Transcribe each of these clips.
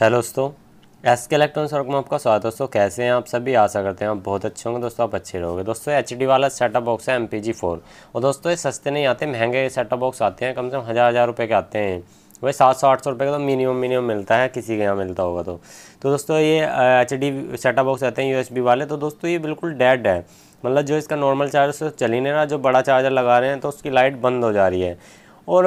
Hello दोस्तों S के electronics work में आपका स्वागत है दोस्तों कैसे हैं आप सभी आशा करते हैं आप बहुत अच्छे होंगे दोस्तों आप अच्छे रहोगे दोस्तों एच डी वाला सेटअप बॉक्स है एम पी जी फोर और दोस्तों ये सस्ते नहीं आते महंगे सेटअप बॉक्स आते हैं कम से कम हज़ार हज़ार रुपये के आते हैं वही सात सौ आठ सौ रुपये का तो मिनिमम मिनिमम मिलता है किसी के यहाँ मिलता होगा तो तो दोस्तों ये एच डी सेटअप बॉक्स आते हैं यू बी वाले तो दोस्तों ये बिल्कुल डेड है मतलब जो इसका नॉर्मल चार्जर चल ही नहीं रहा जो बड़ा चार्जर लगा रहे हैं तो उसकी लाइट बंद हो जा रही है और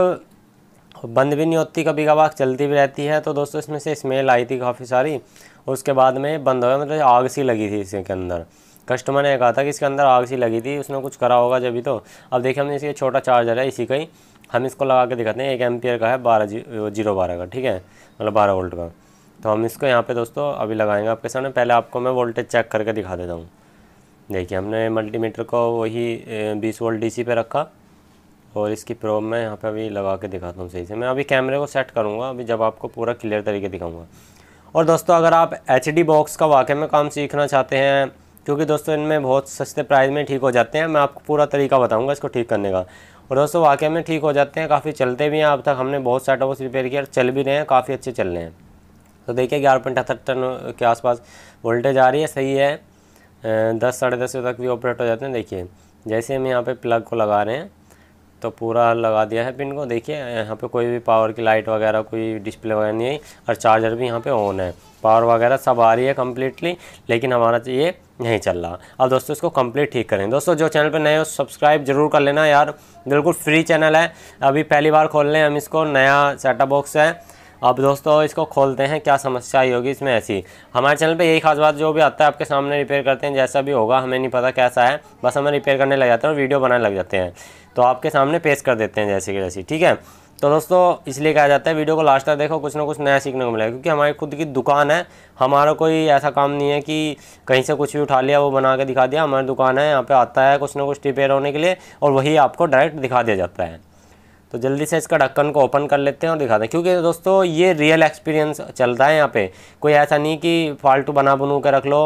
बंद भी नहीं होती कभी कभार चलती भी रहती है तो दोस्तों इसमें से स्मेल आई थी काफ़ी सारी उसके बाद में बंद हो गया मतलब आग सी लगी थी इसके अंदर कस्टमर ने कहा था कि इसके अंदर आग सी लगी थी उसने कुछ करा होगा जब भी तो अब देखिए हमने इसे छोटा चार्जर है इसी का ही हम इसको लगा के दिखाते हैं एक एम्पियर का है बारह जी जीरो बारह का ठीक है मतलब बारह वोल्ट का तो हम इसको यहाँ पे दोस्तों अभी लगाएंगे आपके सामने पहले आपको मैं वोल्टेज चेक करके दिखा देता हूँ देखिए हमने मल्टीमीटर को वही बीस वोल्ट डीसी पे रखा और इसकी प्रॉब मैं यहाँ पे अभी लगा के दिखाता हूँ सही से मैं अभी कैमरे को सेट करूँगा अभी जब आपको पूरा क्लियर तरीके दिखाऊँगा और दोस्तों अगर आप एच बॉक्स का वाकई में काम सीखना चाहते हैं क्योंकि दोस्तों इनमें बहुत सस्ते प्राइस में ठीक हो जाते हैं मैं आपको पूरा तरीका बताऊँगा इसको ठीक करने का और दोस्तों वाकई में ठीक हो जाते हैं काफ़ी चलते भी हैं अब तक हमने बहुत सेट ऑफ रिपेयर किया चल भी रहे हैं काफ़ी अच्छे चल रहे हैं तो देखिए ग्यारह पॉइंट अठहत्तर टन के आसपास वोल्टेज आ रही है सही है दस साढ़े दस बजे तक भी ऑपरेट हो जाते हैं देखिए जैसे हम यहाँ पे प्लग को लगा रहे हैं तो पूरा लगा दिया है पिन को देखिए यहाँ पे कोई भी पावर की लाइट वगैरह कोई डिस्प्ले वगैरह नहीं है और चार्जर भी यहाँ पे ऑन है पावर वगैरह सब आ रही है कम्प्लीटली लेकिन हमारा तो ये नहीं चल रहा अब दोस्तों इसको कम्प्लीट ठीक करें दोस्तों जो चैनल पर नए हो सब्सक्राइब जरूर कर लेना यार बिल्कुल फ्री चैनल है अभी पहली बार खोल रहे हैं हम इसको नया सेटअप बॉक्स है अब दोस्तों इसको खोलते हैं क्या समस्या आई होगी इसमें ऐसी हमारे चैनल पे यही खास बात जो भी आता है आपके सामने रिपेयर करते हैं जैसा भी होगा हमें नहीं पता कैसा है बस हमें रिपेयर करने लग जाते हैं और वीडियो बनाने लग जाते हैं तो आपके सामने पेश कर देते हैं जैसे कि जैसी ठीक है तो दोस्तों इसलिए कहा जाता है वीडियो को लास्ट तक देखो कुछ ना कुछ नया सीखने को मिलेगा क्योंकि हमारी खुद की दुकान है हमारा कोई ऐसा काम नहीं है कि कहीं से कुछ भी उठा लिया वो बना के दिखा दिया हमारी दुकान है यहाँ पे आता है कुछ ना कुछ रिपेयर होने के लिए और वही आपको डायरेक्ट दिखा दिया जाता है तो जल्दी से इसका ढक्कन को ओपन कर लेते हैं और दिखाते हैं क्योंकि दोस्तों ये रियल एक्सपीरियंस चल रहा है यहाँ पे कोई ऐसा नहीं कि फालतू बना बनू के रख लो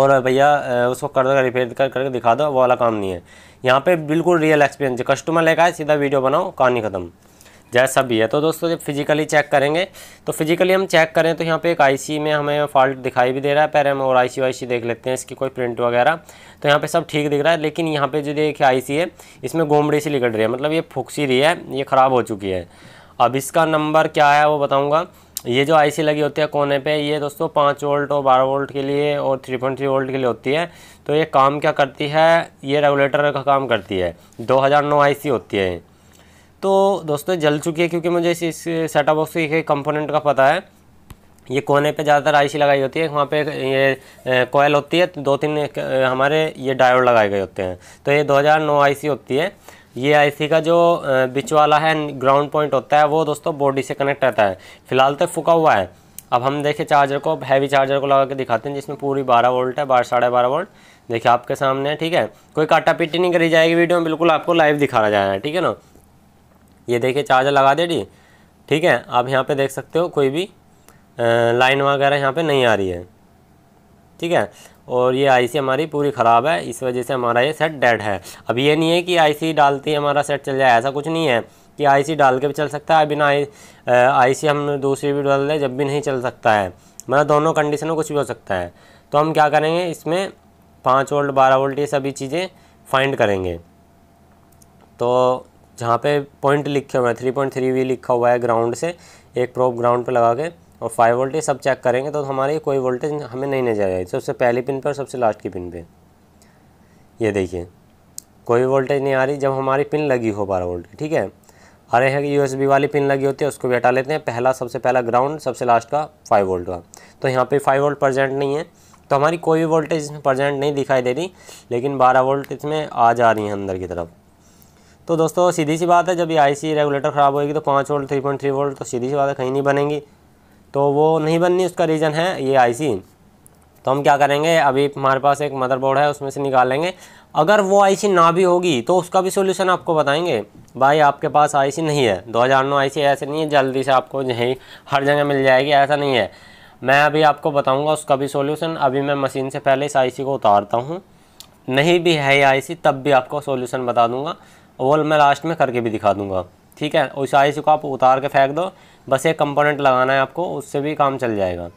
और भैया उसको कर दो रिपेयर कर करके दिखा दो वो वाला काम नहीं है यहाँ पे बिल्कुल रियल एक्सपीरियंस कस्टमर लेकर आए सीधा वीडियो बनाओ कहानी ख़त्म जैसा भी है तो दोस्तों जब फिजिकली चेक करेंगे तो फिजिकली हम चेक करें तो यहाँ पे एक आईसी में हमें फॉल्ट दिखाई भी दे रहा है पैर हम और आईसी वाईसी देख लेते हैं इसकी कोई प्रिंट वगैरह तो यहाँ पे सब ठीक दिख रहा है लेकिन यहाँ पे जो देखिए आईसी है इसमें गोमड़ी सी निकल रही है मतलब ये फुकसी रही है ये ख़राब हो चुकी है अब इसका नंबर क्या है वो बताऊँगा ये जो आई लगी होती है कोने पर ये दोस्तों पाँच वोल्ट और बारह वोल्ट के लिए और थ्री पॉइंट थ्री वोल्ट के लिए होती है तो ये काम क्या करती है ये रेगुलेटर का काम करती है दो हज़ार होती है तो दोस्तों जल चुकी है क्योंकि मुझे इस, सेटअप बॉक्स के कंपोनेंट का पता है ये कोने पे ज़्यादातर आईसी लगाई होती है वहाँ पे ये कोयल होती है तो दो तीन हमारे ये डायोड लगाए गए होते हैं तो ये 2009 आईसी होती है ये आईसी का जो बिच वाला है ग्राउंड पॉइंट होता है वो दोस्तों बॉडी से कनेक्ट रहता है फिलहाल तो फुका हुआ है अब हम देखें चार्जर को हैवी चार्जर को लगा के दिखाते हैं जिसमें पूरी बारह वोल्ट है बारह साढ़े बारह वोल्ट देखिए आपके सामने ठीक है कोई काटा पिटी नहीं करी जाएगी वीडियो में बिल्कुल आपको लाइव दिखाया जा रहा है ठीक है ना ये देखिए चार्जर लगा दे दी ठीक है आप यहाँ पे देख सकते हो कोई भी लाइन वगैरह यहाँ पे नहीं आ रही है ठीक है और ये आईसी हमारी पूरी ख़राब है इस वजह से हमारा ये सेट डेड है अब ये नहीं है कि आईसी डालते ही हमारा सेट चल जाए ऐसा कुछ नहीं है कि आईसी डाल के भी चल सकता है बिना आई सी हम दूसरी भी डाल दें जब भी नहीं चल सकता है मतलब दोनों कंडीशनों कुछ भी हो सकता है तो हम क्या करेंगे इसमें पाँच वोल्ट बारह वोल्ट ये सभी चीज़ें फाइंड करेंगे तो जहाँ पे पॉइंट लिखे हुए हैं थ्री पॉइंट थ्री वी लिखा हुआ है ग्राउंड से एक प्रोप ग्राउंड पे लगा के और फाइव वोल्टेज सब चेक करेंगे तो हमारे कोई वोल्टेज हमें नहीं नजर आएगी सबसे पहली पिन पर सबसे लास्ट की पिन पे ये देखिए कोई वोल्टेज नहीं आ रही जब हमारी पिन लगी हो बारह वोल्ट की ठीक है की है कि बी वाली पिन लगी होती है उसको भी हटा लेते हैं पहला सबसे पहला ग्राउंड सबसे लास्ट का फाइव वोल्ट का तो यहाँ पर फाइव वोल्ट प्रजेंट नहीं है तो हमारी कोई भी वोल्टेज इसमें प्रजेंट नहीं दिखाई दे रही लेकिन बारह वोल्ट इसमें आ जा रही है अंदर की तरफ तो दोस्तों सीधी सी बात है जब ये आईसी रेगुलेटर ख़राब होएगी तो पाँच volt three point three volt तो सीधी सी बात है कहीं नहीं बनेंगी तो वो नहीं बननी उसका रीज़न है ये आईसी e। तो हम क्या करेंगे अभी हमारे पास एक मदरबोर्ड है उसमें से निकालेंगे अगर वो आईसी e ना भी होगी तो उसका भी सोल्यूशन आपको बताएंगे भाई आपके पास आईसी e नहीं है 2009 आईसी ऐसे नहीं है जल्दी से आपको यहीं हर जगह मिल जाएगी ऐसा नहीं है मैं अभी आपको बताऊंगा उसका भी सोल्यूशन अभी मैं मशीन से पहले इस आई को उतारता हूँ नहीं भी है आई सी तब भी आपको सोल्यूशन बता दूँगा वो मैं लास्ट में करके भी दिखा दूँगा ठीक है उस आई सी को आप उतार के फेंक दो बस एक कंपोनेंट लगाना है आपको उससे भी काम चल जाएगा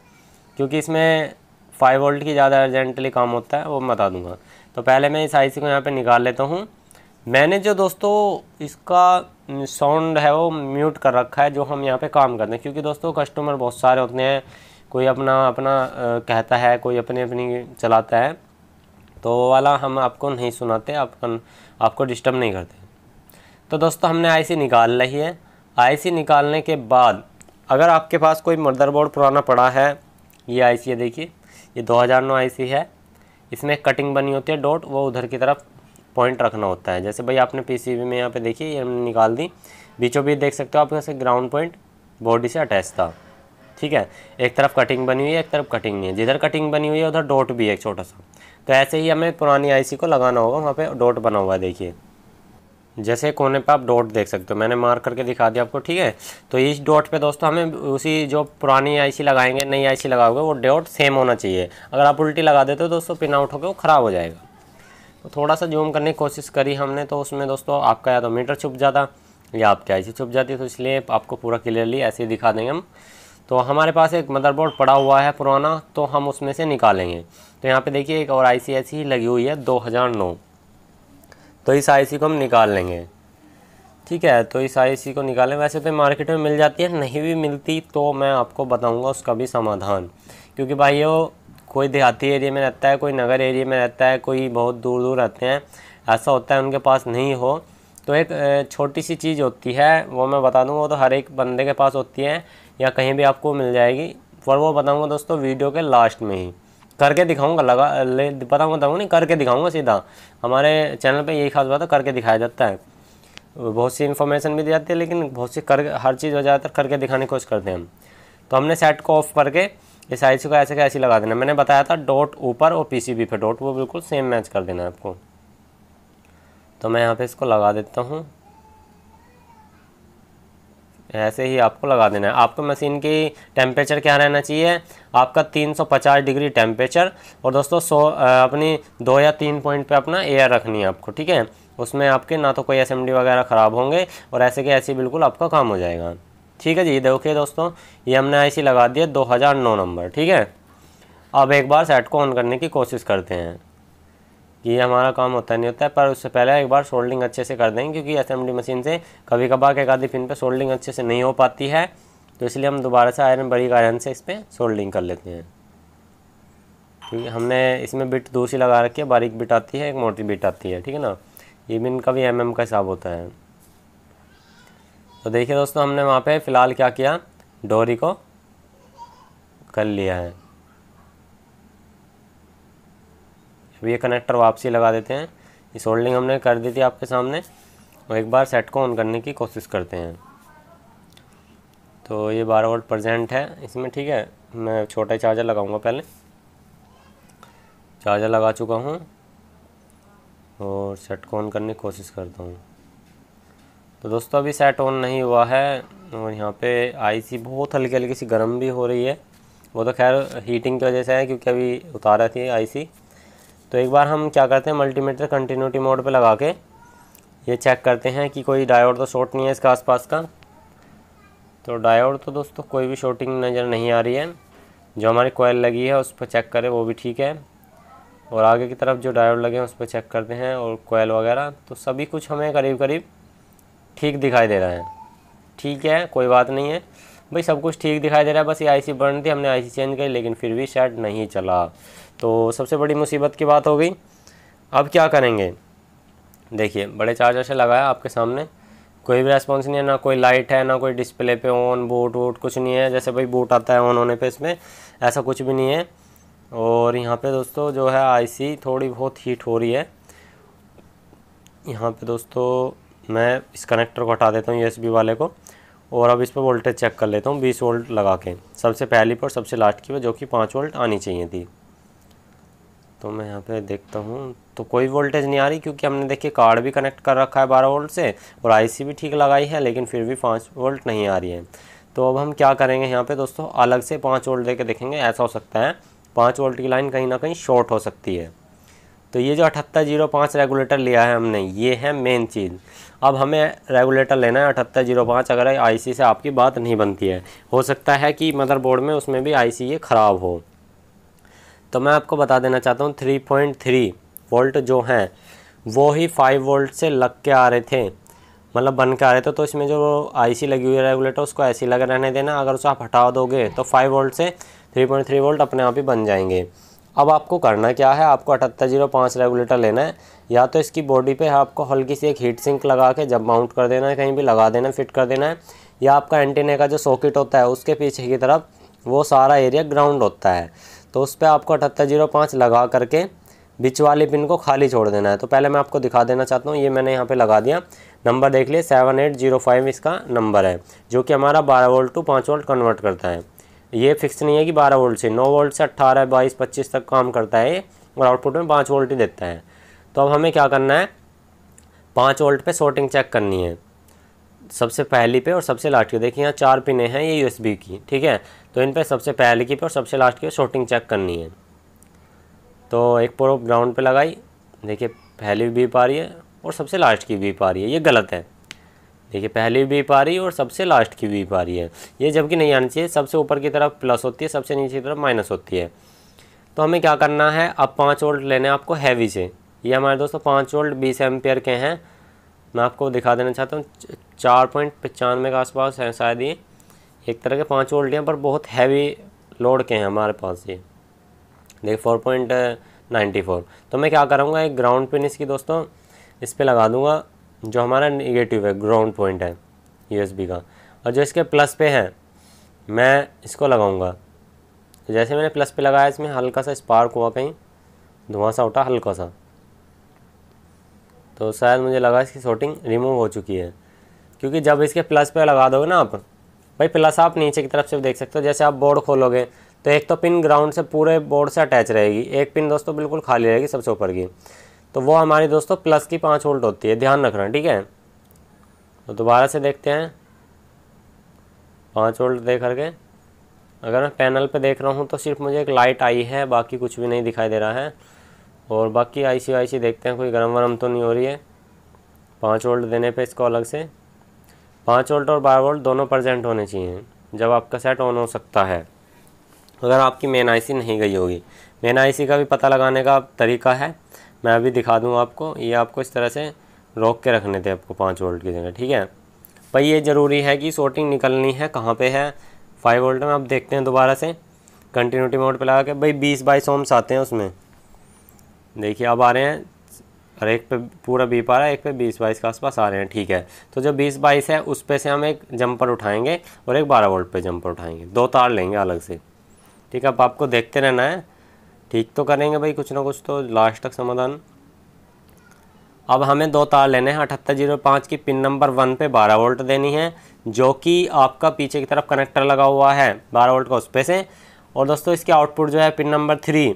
क्योंकि इसमें फाइव वोल्ट की ज़्यादा अर्जेंटली काम होता है वो मैं बता दूंगा तो पहले मैं इस आई को यहाँ पर निकाल लेता हूँ मैंने जो दोस्तों इसका साउंड है वो म्यूट कर रखा है जो हम यहाँ पे काम करते हैं क्योंकि दोस्तों कस्टमर बहुत सारे होते हैं कोई अपना अपना कहता है कोई अपनी अपनी चलाता है तो वाला हम आपको नहीं सुनाते आपको डिस्टर्ब नहीं करते तो दोस्तों हमने आईसी निकाल ली है आईसी निकालने के बाद अगर आपके पास कोई मदरबोर्ड पुराना पड़ा है ये आईसी है देखिए ये 2009 आईसी है इसमें कटिंग बनी होती है डॉट वो उधर की तरफ पॉइंट रखना होता है जैसे भाई आपने पीसीबी में यहाँ पे देखिए ये हमने निकाल दी बीचों बीच देख सकते हो आप जैसे ग्राउंड पॉइंट बॉडी से अटैच था ठीक है एक तरफ कटिंग बनी हुई है एक तरफ कटिंग नहीं है जिधर कटिंग बनी हुई है उधर डॉट भी है छोटा सा तो ऐसे ही हमें पुरानी आईसी को लगाना होगा वहाँ पे डॉट बना हुआ है देखिए जैसे कोने पे आप डॉट देख सकते हो मैंने मार्क करके दिखा दिया आपको ठीक है तो इस डॉट पे दोस्तों हमें उसी जो पुरानी आईसी लगाएंगे नई आईसी लगाओगे वो डॉट सेम होना चाहिए अगर आप उल्टी लगा देते हो दोस्तों पिन आउट होकर वो ख़राब हो जाएगा तो थोड़ा सा जूम करने की कोशिश करी हमने तो उसमें दोस्तों आपका या तो मीटर छुप जाता या आपकी आई छुप जाती तो इसलिए आपको पूरा क्लियरली ऐसे ही दिखा देंगे हम तो हमारे पास एक मदरबोर्ड पड़ा हुआ है पुराना तो हम उसमें से निकालेंगे तो यहाँ पर देखिए एक और आई ऐसी ही लगी हुई है नौ तो इस आई को हम निकाल लेंगे ठीक है तो इस आई को निकालें वैसे तो मार्केट में मिल जाती है नहीं भी मिलती तो मैं आपको बताऊंगा उसका भी समाधान क्योंकि भाई वो कोई देहाती एरिया में रहता है कोई नगर एरिया में रहता है कोई बहुत दूर दूर रहते हैं ऐसा होता है उनके पास नहीं हो तो एक छोटी सी चीज़ होती है वो मैं बता दूँगा वो तो हर एक बंदे के पास होती है या कहीं भी आपको मिल जाएगी पर वो बताऊँगा दोस्तों वीडियो के लास्ट में ही करके दिखाऊंगा लगा ले पता बताऊँगा नहीं करके दिखाऊंगा सीधा हमारे चैनल पे यही खास बात है करके दिखाया जाता है बहुत सी इन्फॉर्मेशन भी दी जाती है लेकिन बहुत सी कर हर चीज़ ज़्यादातर करके दिखाने की कोशिश करते हैं हम तो हमने सेट को ऑफ करके इस आई सी को ऐसे का ऐसे लगा देना मैंने बताया था डॉट ऊपर और पी सी बी पे डॉट वो बिल्कुल सेम मैच कर देना है आपको तो मैं यहाँ पर इसको लगा देता हूँ ऐसे ही आपको लगा देना है आपको मशीन की टेम्परेचर क्या रहना चाहिए आपका 350 डिग्री टेम्परेचर और दोस्तों सौ अपनी दो या तीन पॉइंट पे अपना एयर रखनी है आपको ठीक है उसमें आपके ना तो कोई एस वगैरह ख़राब होंगे और ऐसे के ऐसे बिल्कुल आपका काम हो जाएगा ठीक है जी देखिए दोस्तों ये हमने ऐसी लगा दिया दो नंबर ठीक है अब एक बार सेट को ऑन करने की कोशिश करते हैं ये हमारा काम होता नहीं होता है पर उससे पहले एक बार सोल्डिंग अच्छे से कर दें क्योंकि एस मशीन से कभी कभार एक आधी पिन पर सोल्डिंग अच्छे से नहीं हो पाती है तो इसलिए हम दोबारा से आयरन बड़ी आयरन से इस पर सोल्डिंग कर लेते हैं क्योंकि हमने इसमें बिट दो सी लगा रखी है बारीक बिट आती है एक मोटी बिट आती है ठीक है ना ये भी इनका भी एम mm का हिसाब होता है तो देखिए दोस्तों हमने वहाँ पे फ़िलहाल क्या किया डोरी को कर लिया है अब ये कनेक्टर वापसी लगा देते हैं इस होल्डिंग हमने कर दी थी आपके सामने और एक बार सेट को ऑन करने की कोशिश करते हैं तो ये बारह वोल्ट प्रजेंट है इसमें ठीक है मैं छोटा चार्जर लगाऊंगा पहले चार्जर लगा चुका हूँ और सेट को ऑन करने की कोशिश करता हूँ तो दोस्तों अभी सेट ऑन नहीं हुआ है और यहाँ पे आईसी बहुत हल्की हल्की सी गर्म भी हो रही है वो तो खैर हीटिंग की वजह से है क्योंकि अभी उतारा थी आईसी तो एक बार हम क्या करते हैं मल्टीमीटर कंटिन्यूटी मोड पे लगा के ये चेक करते हैं कि कोई डायोड तो शॉर्ट नहीं है इसके आसपास का तो डायोड तो दोस्तों कोई भी शॉर्टिंग नज़र नहीं आ रही है जो हमारी कोयल लगी है उस पर चेक करें वो भी ठीक है और आगे की तरफ जो डायोड लगे हैं उस पर चेक करते हैं और कोयल वगैरह तो सभी कुछ हमें करीब करीब ठीक दिखाई दे रहा है ठीक है कोई बात नहीं है भाई सब कुछ ठीक दिखाई दे रहा है बस ये आईसी बर्न थी हमने आईसी चेंज करी लेकिन फिर भी शर्ट नहीं चला तो सबसे बड़ी मुसीबत की बात हो गई अब क्या करेंगे देखिए बड़े चार्जर से लगाया आपके सामने कोई भी रेस्पॉन्स नहीं है ना कोई लाइट है ना कोई डिस्प्ले पे ऑन बोट वोट कुछ नहीं है जैसे भाई बोट आता है ऑन होने पे इसमें ऐसा कुछ भी नहीं है और यहाँ पे दोस्तों जो है आईसी थोड़ी बहुत हीट हो रही है यहाँ पे दोस्तों मैं इस कनेक्टर को हटा देता हूँ यूएसबी वाले को और अब इस पर वोल्टेज चेक कर लेता हूँ बीस वोल्ट लगा के सबसे पहली पर सबसे लास्ट की पर जो कि पाँच वोल्ट आनी चाहिए थी तो मैं यहाँ पे देखता हूँ तो कोई वोल्टेज नहीं आ रही क्योंकि हमने देखिए कार्ड भी कनेक्ट कर रखा है बारह वोल्ट से और आईसी भी ठीक लगाई है लेकिन फिर भी पाँच वोल्ट नहीं आ रही है तो अब हम क्या करेंगे यहाँ पे दोस्तों अलग से पाँच वोल्ट दे के देखेंगे ऐसा हो सकता है पाँच वोल्ट की लाइन कहीं ना कहीं शॉर्ट हो सकती है तो ये जो अठहत्तर जीरो पाँच रेगुलेटर लिया है हमने ये है मेन चीज़ अब हमें रेगुलेटर लेना है अठहत्तर जीरो पाँच अगर आईसी से आपकी बात नहीं बनती है हो सकता है कि मदरबोर्ड में उसमें भी आईसी ये ख़राब हो तो मैं आपको बता देना चाहता हूँ थ्री पॉइंट थ्री वोल्ट जो हैं वो ही फाइव वोल्ट से लग के आ रहे थे मतलब बन के आ रहे थे तो इसमें जो सी लगी हुई है रेगुलेटर उसको ऐसी लग रहने देना अगर उसको आप हटा दोगे तो फाइव वोल्ट से थ्री पॉइंट थ्री वोल्ट अपने आप ही बन जाएंगे अब आपको करना क्या है आपको अठहत्तर जीरो पाँच रेगुलेटर लेना है या तो इसकी बॉडी पे आपको हल्की सी एक हीट सिंक लगा के जब माउंट कर देना है कहीं भी लगा देना है फिट कर देना है या आपका एंटीने का जो सॉकेट होता है उसके पीछे की तरफ वो सारा एरिया ग्राउंड होता है तो उस पर आपको अठहत्तर जीरो पाँच लगा करके बिच वाली पिन को खाली छोड़ देना है तो पहले मैं आपको दिखा देना चाहता हूँ ये मैंने यहाँ पे लगा दिया नंबर देख लिए सेवन एट जीरो फाइव इसका नंबर है जो कि हमारा बारह वोल्ट टू पाँच वोल्ट कन्वर्ट करता है ये फिक्स नहीं है कि बारह वोल्ट से नौ वोल्ट से अट्ठारह बाईस पच्चीस तक काम करता है और आउटपुट में पाँच वोल्ट ही देता है तो अब हमें क्या करना है पाँच वोल्ट पे शॉर्टिंग चेक करनी है सबसे पहली पे और सबसे लास्ट की देखिए यहाँ चार पिने हैं ये यूएसबी की ठीक है तो इन पे सबसे पहले की पे और सबसे लास्ट की शॉर्टिंग चेक करनी है तो एक प्रोप ग्राउंड पे लगाई देखिए पहली भी पा रही है और सबसे लास्ट की भी पा रही है ये गलत है देखिए पहली भी पारी और सबसे लास्ट की भी पारी है ये जबकि नहीं आनी चाहिए सबसे ऊपर की तरफ प्लस होती है सबसे नीचे की तरफ माइनस होती है तो हमें क्या करना है अब पाँच वोल्ट लेने आपको हैवी से ये हमारे दोस्तों पाँच वोल्ट बीस एम्पेयर के हैं मैं आपको दिखा देना चाहता हूँ चार पॉइंट पचानवे के आसपास है शायद ये एक तरह के पाँच वोल्ट हैं पर बहुत हैवी लोड के हैं हमारे पास ये देखिए फोर पॉइंट नाइन्टी फोर तो मैं क्या करूँगा एक ग्राउंड पिन इसकी दोस्तों इस पर लगा दूँगा जो हमारा नेगेटिव है ग्राउंड पॉइंट है यूएसबी का और जो इसके प्लस पे है मैं इसको लगाऊंगा तो जैसे मैंने प्लस पे लगाया इसमें हल्का सा स्पार्क हुआ कहीं धुआं सा उठा हल्का सा तो शायद मुझे लगा इसकी शॉटिंग रिमूव हो चुकी है क्योंकि जब इसके प्लस पे लगा दोगे ना आप भाई प्लस आप नीचे की तरफ से देख सकते हो जैसे आप बोर्ड खोलोगे तो एक तो पिन ग्राउंड से पूरे बोर्ड से अटैच रहेगी एक पिन दोस्तों बिल्कुल खाली रहेगी सबसे ऊपर की तो वो हमारी दोस्तों प्लस की पाँच वोल्ट होती है ध्यान रखना ठीक है तो दोबारा से देखते हैं पाँच वोल्ट देख करके अगर मैं पैनल पे देख रहा हूँ तो सिर्फ मुझे एक लाइट आई है बाकी कुछ भी नहीं दिखाई दे रहा है और बाकी आईसी आईसी देखते हैं कोई गर्म वर्म तो नहीं हो रही है पाँच वोल्ट देने पे इसको अलग से पाँच वोल्ट और बारह वोल्ट दोनों प्रजेंट होने चाहिए जब आपका सेट ऑन हो सकता है अगर आपकी मेन आई नहीं गई होगी मेन आई का भी पता लगाने का तरीका है मैं अभी दिखा दूँ आपको ये आपको इस तरह से रोक के रखने थे आपको पाँच वोल्ट की जगह ठीक है पर ये ज़रूरी है कि शॉर्टिंग निकलनी है कहाँ पे है फाइव वोल्ट में आप देखते हैं दोबारा से कंटिन्यूटी मोड पे लगा के भाई बीस बाईस ओम्स आते हैं उसमें देखिए अब आ रहे हैं और एक पे पूरा बीप आ रहा है एक पे बीस बाईस के आसपास आ रहे हैं ठीक है तो जो बीस बाईस है उस पर से हम एक जंपर उठाएँगे और एक बारह वोल्ट पे जंपर उठाएँगे दो तार लेंगे अलग से ठीक है अब आपको देखते रहना है ठीक तो करेंगे भाई कुछ ना कुछ तो लास्ट तक समाधान अब हमें दो तार लेने हैं अठहत्तर जीरो पाँच की पिन नंबर वन पे बारह वोल्ट देनी है जो कि आपका पीछे की तरफ कनेक्टर लगा हुआ है बारह वोल्ट का उस पर से और दोस्तों इसके आउटपुट जो है पिन नंबर थ्री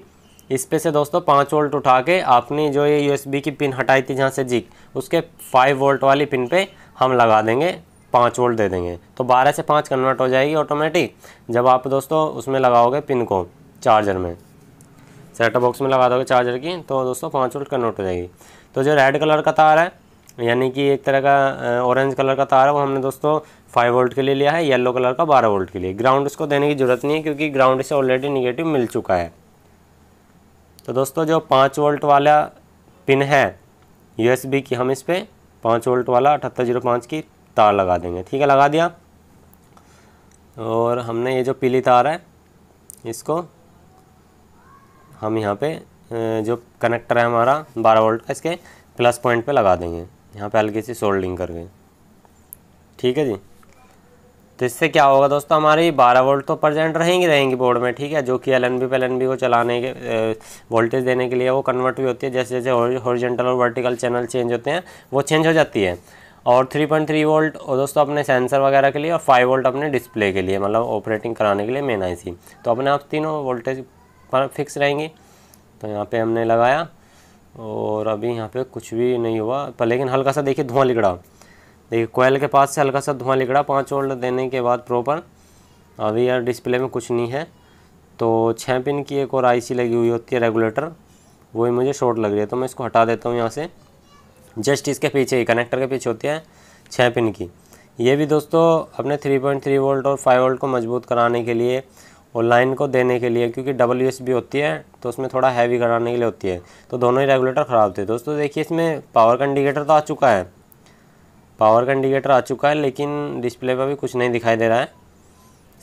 इस पर से दोस्तों पाँच वोल्ट उठा के आपने जो ये यू की पिन हटाई थी जहाँ से जिक उसके फाइव वोल्ट वाली पिन पर हम लगा देंगे पाँच वोल्ट दे देंगे तो बारह से पाँच कन्वर्ट हो जाएगी ऑटोमेटिक जब आप दोस्तों उसमें लगाओगे पिन को चार्जर में सेटअप बॉक्स में लगा दोगे चार्जर की तो दोस्तों पाँच वोल्ट कन्वर्ट हो जाएगी तो जो रेड कलर का तार है यानी कि एक तरह का ऑरेंज कलर का तार है वो हमने दोस्तों फाइव वोल्ट के लिए लिया है येलो कलर का बारह वोल्ट के लिए ग्राउंड इसको देने की ज़रूरत नहीं है क्योंकि ग्राउंड इसे ऑलरेडी निगेटिव मिल चुका है तो दोस्तों जो पाँच वोल्ट वाला पिन है यू की हम इस पर पाँच वोल्ट वाला अठहत्तर जीरो पाँच की तार लगा देंगे ठीक है लगा दिया और हमने ये जो पीली तार है इसको हम यहाँ पे जो कनेक्टर है हमारा बारह वोल्ट का इसके प्लस पॉइंट पे लगा देंगे यहाँ पे हल्की सी सोल्डिंग करके ठीक है जी तो इससे क्या होगा दोस्तों हमारी बारह वोल्ट तो प्रजेंट रहेंगी रहेंगी बोर्ड में ठीक है जो कि एल एन बी पे एन बी को चलाने के वोल्टेज देने के लिए वो कन्वर्ट भी होती है जैसे जैसे हॉरिजेंटल और वर्टिकल चैनल चेंज होते हैं वो चेंज हो जाती है और 3.3 वोल्ट और दोस्तों अपने सेंसर वगैरह के लिए और 5 वोल्ट अपने डिस्प्ले के लिए मतलब ऑपरेटिंग कराने के लिए मेन आई तो अपने आप तीनों वोल्टेज पर फिक्स रहेंगी तो यहाँ पे हमने लगाया और अभी यहाँ पे कुछ भी नहीं हुआ पर लेकिन हल्का सा देखिए धुआं लिगड़ा देखिए कोयल के पास से हल्का सा धुआं लिगड़ा पाँच वोल्ट देने के बाद प्रॉपर अभी यार डिस्प्ले में कुछ नहीं है तो छः पिन की एक और आईसी लगी हुई होती है रेगुलेटर वही मुझे शॉर्ट लग रही है तो मैं इसको हटा देता हूँ यहाँ से जस्ट इसके पीछे ही कनेक्टर के पीछे होती है छः पिन की ये भी दोस्तों अपने 3.3 वोल्ट और 5 वोल्ट को मजबूत कराने के लिए और लाइन को देने के लिए क्योंकि डबल यूएसबी होती है तो उसमें थोड़ा हैवी कराने के लिए होती है तो दोनों ही रेगुलेटर ख़राब थे दोस्तों देखिए इसमें पावर का इंडिकेटर तो आ चुका है पावर का इंडिकेटर आ चुका है लेकिन डिस्प्ले पर भी कुछ नहीं दिखाई दे रहा है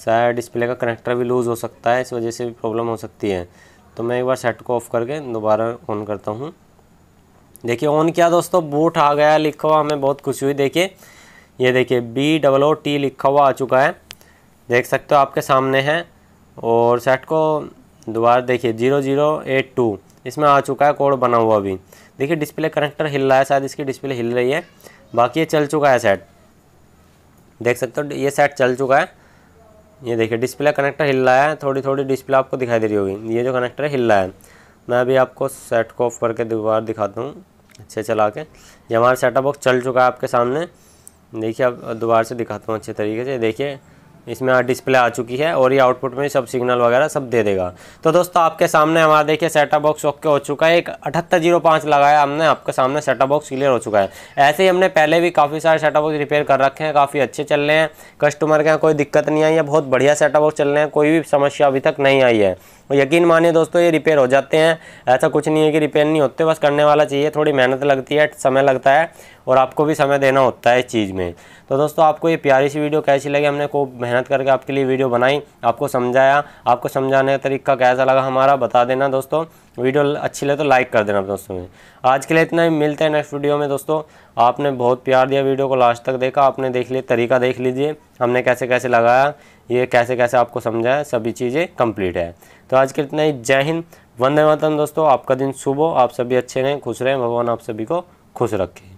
शायद डिस्प्ले का कनेक्टर भी लूज़ हो सकता है इस वजह से भी प्रॉब्लम हो सकती है तो मैं एक बार सेट को ऑफ़ करके दोबारा ऑन करता हूँ देखिए ऑन किया दोस्तों बूट आ गया लिखा हुआ हमें बहुत खुशी हुई देखिए ये देखिए बी डबल ओ टी लिखा हुआ आ चुका है देख सकते हो आपके सामने है और सेट को दोबारा देखिए जीरो जीरो एट टू इसमें आ चुका है कोड बना हुआ अभी देखिए डिस्प्ले कनेक्टर हिल रहा है शायद इसकी डिस्प्ले हिल रही है बाकी ये चल चुका है सेट देख सकते हो ये सेट चल चुका है ये देखिए डिस्प्ले कनेक्टर हिल रहा है थोड़ी थोड़ी डिस्प्ले आपको दिखाई दे रही होगी ये जो कनेक्टर है हिल रहा है मैं अभी आपको सेट को ऑफ करके दोबारा दिखाता हूँ अच्छे चला के ये हमारा सेटअप बॉक्स चल चुका है आपके सामने देखिए अब दोबारा से दिखाता हूँ अच्छे तरीके से देखिए इसमें डिस्प्ले आ चुकी है और ये आउटपुट में सब सिग्नल वगैरह सब दे देगा तो दोस्तों आपके सामने हमारा देखिए सेटअप बॉक्स ओके हो चुका है एक अठहत्तर जीरो पाँच लगाया हमने आपके सामने सेटा बॉक्स क्लियर हो चुका है ऐसे ही हमने पहले भी काफ़ी सारे सेटअप बॉक्स रिपेयर कर रखे हैं काफ़ी अच्छे चल रहे हैं कस्टमर के यहाँ कोई दिक्कत नहीं आई है बहुत बढ़िया सेटअप बॉक्स चल रहे हैं कोई भी समस्या अभी तक नहीं आई है और यकीन माने दोस्तों ये रिपेयर हो जाते हैं ऐसा कुछ नहीं है कि रिपेयर नहीं होते बस करने वाला चाहिए थोड़ी मेहनत लगती है समय लगता है और आपको भी समय देना होता है इस चीज़ में तो दोस्तों आपको ये प्यारी सी वीडियो कैसी लगी हमने खूब मेहनत करके आपके लिए वीडियो बनाई आपको समझाया आपको समझाने का तरीका कैसा लगा हमारा बता देना दोस्तों वीडियो अच्छी लगे तो लाइक कर देना दोस्तों में आज के लिए इतना ही मिलते हैं नेक्स्ट वीडियो में दोस्तों आपने बहुत प्यार दिया वीडियो को लास्ट तक देखा आपने देख लिया तरीका देख लीजिए हमने कैसे कैसे लगाया ये कैसे कैसे आपको समझा है सभी चीज़ें कंप्लीट है तो आज के इतना ही जय हिंद वंदे मातरम दोस्तों आपका दिन शुभ हो आप सभी अच्छे रहें खुश रहें भगवान आप सभी को खुश रखें